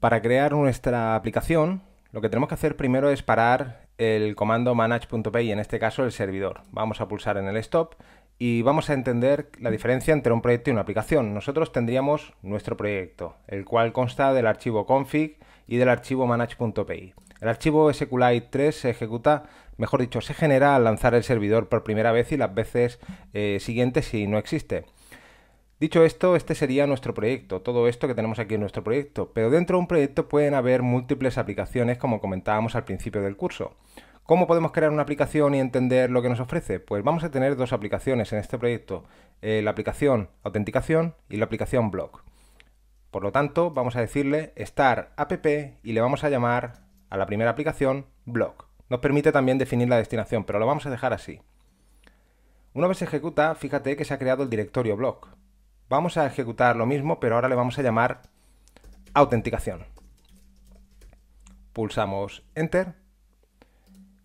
Para crear nuestra aplicación, lo que tenemos que hacer primero es parar el comando manage.py, en este caso el servidor. Vamos a pulsar en el stop y vamos a entender la diferencia entre un proyecto y una aplicación. Nosotros tendríamos nuestro proyecto, el cual consta del archivo config y del archivo manage.py. El archivo SQLite3 se ejecuta, mejor dicho, se genera al lanzar el servidor por primera vez y las veces eh, siguientes si no existe. Dicho esto, este sería nuestro proyecto, todo esto que tenemos aquí en nuestro proyecto, pero dentro de un proyecto pueden haber múltiples aplicaciones como comentábamos al principio del curso. ¿Cómo podemos crear una aplicación y entender lo que nos ofrece? Pues vamos a tener dos aplicaciones en este proyecto, eh, la aplicación autenticación y la aplicación blog. Por lo tanto, vamos a decirle star app y le vamos a llamar a la primera aplicación blog. Nos permite también definir la destinación, pero lo vamos a dejar así. Una vez se ejecuta, fíjate que se ha creado el directorio blog. Vamos a ejecutar lo mismo, pero ahora le vamos a llamar autenticación. Pulsamos Enter.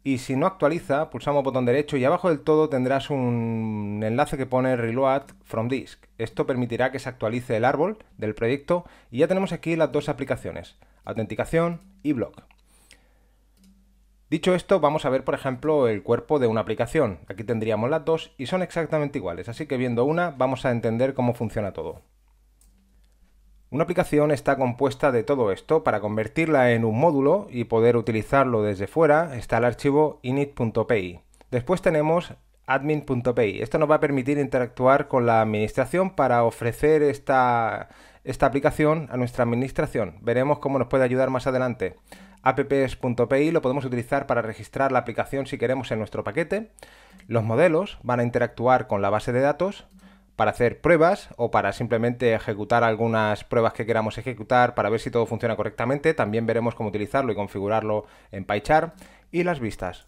Y si no actualiza, pulsamos botón derecho y abajo del todo tendrás un enlace que pone Reload from Disk. Esto permitirá que se actualice el árbol del proyecto y ya tenemos aquí las dos aplicaciones, autenticación y blog. Dicho esto, vamos a ver por ejemplo el cuerpo de una aplicación. Aquí tendríamos las dos y son exactamente iguales, así que viendo una vamos a entender cómo funciona todo. Una aplicación está compuesta de todo esto. Para convertirla en un módulo y poder utilizarlo desde fuera está el archivo init.py. Después tenemos admin.py. Esto nos va a permitir interactuar con la administración para ofrecer esta, esta aplicación a nuestra administración. Veremos cómo nos puede ayudar más adelante apps.pi lo podemos utilizar para registrar la aplicación si queremos en nuestro paquete. Los modelos van a interactuar con la base de datos para hacer pruebas o para simplemente ejecutar algunas pruebas que queramos ejecutar para ver si todo funciona correctamente. También veremos cómo utilizarlo y configurarlo en PyCharm y las vistas.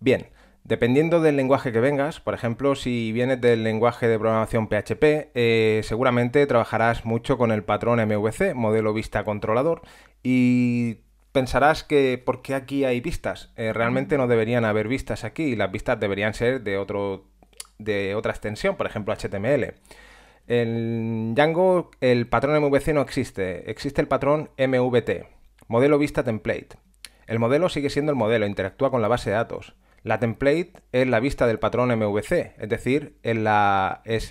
Bien, Dependiendo del lenguaje que vengas, por ejemplo, si vienes del lenguaje de programación PHP, eh, seguramente trabajarás mucho con el patrón MVC, modelo vista controlador, y pensarás que ¿por qué aquí hay vistas? Eh, realmente no deberían haber vistas aquí, las vistas deberían ser de, otro, de otra extensión, por ejemplo HTML. En Django el patrón MVC no existe, existe el patrón MVT, modelo vista template. El modelo sigue siendo el modelo, interactúa con la base de datos. La template es la vista del patrón MVC, es decir, es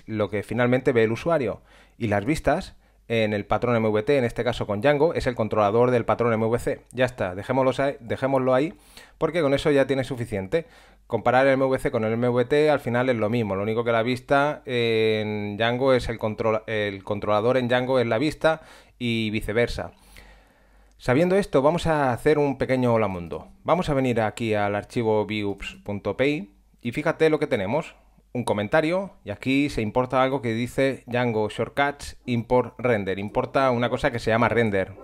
lo que finalmente ve el usuario. Y las vistas en el patrón MVT, en este caso con Django, es el controlador del patrón MVC. Ya está, dejémoslo ahí, porque con eso ya tiene suficiente. Comparar el MVC con el MVT al final es lo mismo, lo único que la vista en Django es el, control, el controlador en Django es la vista y viceversa. Sabiendo esto, vamos a hacer un pequeño hola mundo. Vamos a venir aquí al archivo views.py y fíjate lo que tenemos un comentario y aquí se importa algo que dice Django Shortcuts import render. Importa una cosa que se llama render.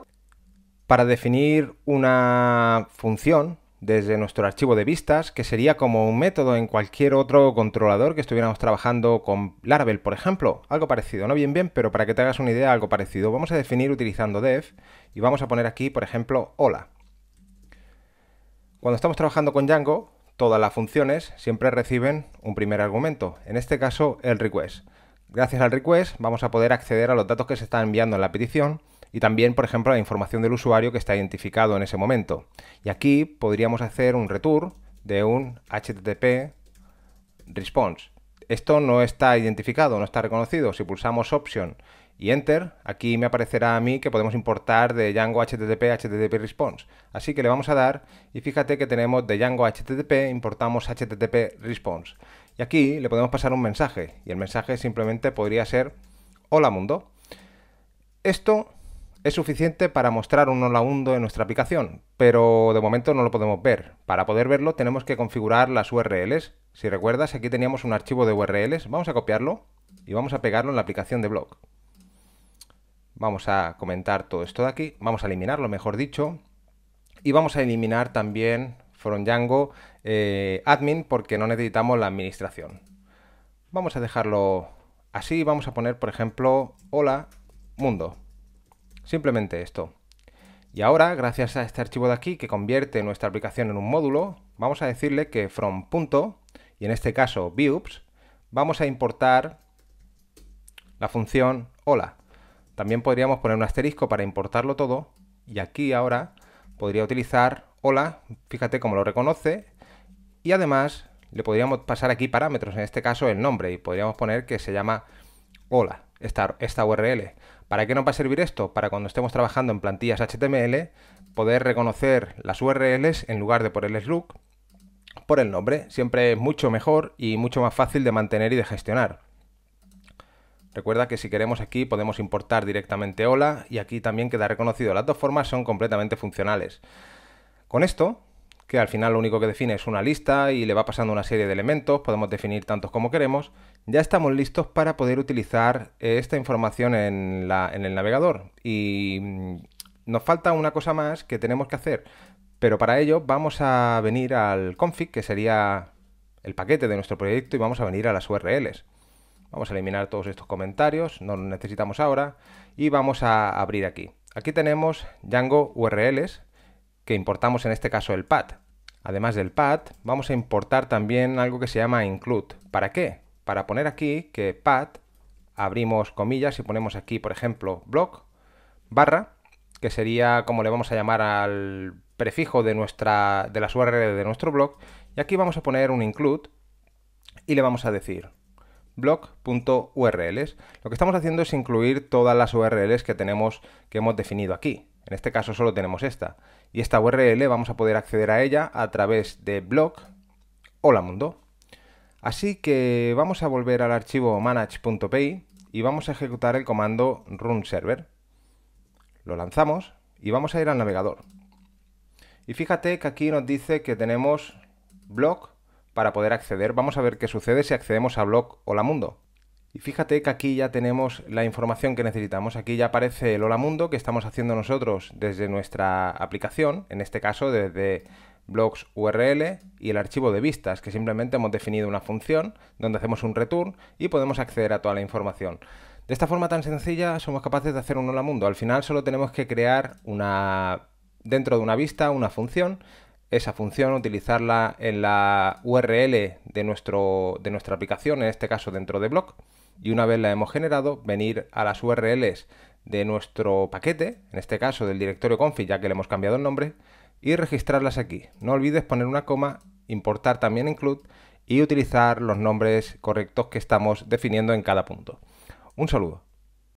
Para definir una función desde nuestro archivo de vistas, que sería como un método en cualquier otro controlador que estuviéramos trabajando con Laravel, por ejemplo. Algo parecido, no bien bien, pero para que te hagas una idea, algo parecido. Vamos a definir utilizando def y vamos a poner aquí, por ejemplo, hola. Cuando estamos trabajando con Django, todas las funciones siempre reciben un primer argumento, en este caso el request. Gracias al request vamos a poder acceder a los datos que se están enviando en la petición y también, por ejemplo, a la información del usuario que está identificado en ese momento. Y aquí podríamos hacer un return de un HTTP response. Esto no está identificado, no está reconocido. Si pulsamos Option y Enter, aquí me aparecerá a mí que podemos importar de Django HTTP HTTP Response. Así que le vamos a dar y fíjate que tenemos de Django HTTP importamos HTTP Response. Y aquí le podemos pasar un mensaje y el mensaje simplemente podría ser Hola mundo. Esto es suficiente para mostrar un hola mundo en nuestra aplicación, pero de momento no lo podemos ver. Para poder verlo tenemos que configurar las URLs. Si recuerdas, aquí teníamos un archivo de URLs. Vamos a copiarlo y vamos a pegarlo en la aplicación de blog. Vamos a comentar todo esto de aquí, vamos a eliminarlo, mejor dicho, y vamos a eliminar también from Django eh, admin porque no necesitamos la administración. Vamos a dejarlo así, vamos a poner, por ejemplo, hola mundo. Simplemente esto. Y ahora, gracias a este archivo de aquí que convierte nuestra aplicación en un módulo, vamos a decirle que from punto, y en este caso views, vamos a importar la función hola. También podríamos poner un asterisco para importarlo todo y aquí ahora podría utilizar hola, fíjate cómo lo reconoce y además le podríamos pasar aquí parámetros, en este caso el nombre y podríamos poner que se llama hola, esta, esta URL. ¿Para qué nos va a servir esto? Para cuando estemos trabajando en plantillas HTML poder reconocer las URLs en lugar de por el look por el nombre. Siempre es mucho mejor y mucho más fácil de mantener y de gestionar. Recuerda que si queremos aquí podemos importar directamente hola y aquí también queda reconocido. Las dos formas son completamente funcionales. Con esto, que al final lo único que define es una lista y le va pasando una serie de elementos, podemos definir tantos como queremos, ya estamos listos para poder utilizar eh, esta información en, en el navegador. Y mm, nos falta una cosa más que tenemos que hacer, pero para ello vamos a venir al config, que sería el paquete de nuestro proyecto, y vamos a venir a las URLs. Vamos a eliminar todos estos comentarios, no los necesitamos ahora. Y vamos a abrir aquí. Aquí tenemos Django URLs que importamos en este caso el pad. Además del pad, vamos a importar también algo que se llama include. ¿Para qué? Para poner aquí que pad, abrimos comillas y ponemos aquí, por ejemplo, blog, barra, que sería como le vamos a llamar al prefijo de, nuestra, de las URL de nuestro blog. Y aquí vamos a poner un include y le vamos a decir blog.urls. Lo que estamos haciendo es incluir todas las URLs que tenemos que hemos definido aquí. En este caso solo tenemos esta. Y esta URL vamos a poder acceder a ella a través de blog hola mundo. Así que vamos a volver al archivo manage.py y vamos a ejecutar el comando run server. Lo lanzamos y vamos a ir al navegador. Y fíjate que aquí nos dice que tenemos blog para poder acceder. Vamos a ver qué sucede si accedemos a blog Hola Mundo. Y fíjate que aquí ya tenemos la información que necesitamos. Aquí ya aparece el Hola Mundo que estamos haciendo nosotros desde nuestra aplicación, en este caso desde blogs URL y el archivo de vistas, que simplemente hemos definido una función donde hacemos un return y podemos acceder a toda la información. De esta forma tan sencilla somos capaces de hacer un Hola Mundo. Al final solo tenemos que crear una dentro de una vista una función esa función, utilizarla en la URL de, nuestro, de nuestra aplicación, en este caso dentro de blog. y una vez la hemos generado, venir a las URLs de nuestro paquete, en este caso del directorio config, ya que le hemos cambiado el nombre, y registrarlas aquí. No olvides poner una coma, importar también include y utilizar los nombres correctos que estamos definiendo en cada punto. Un saludo.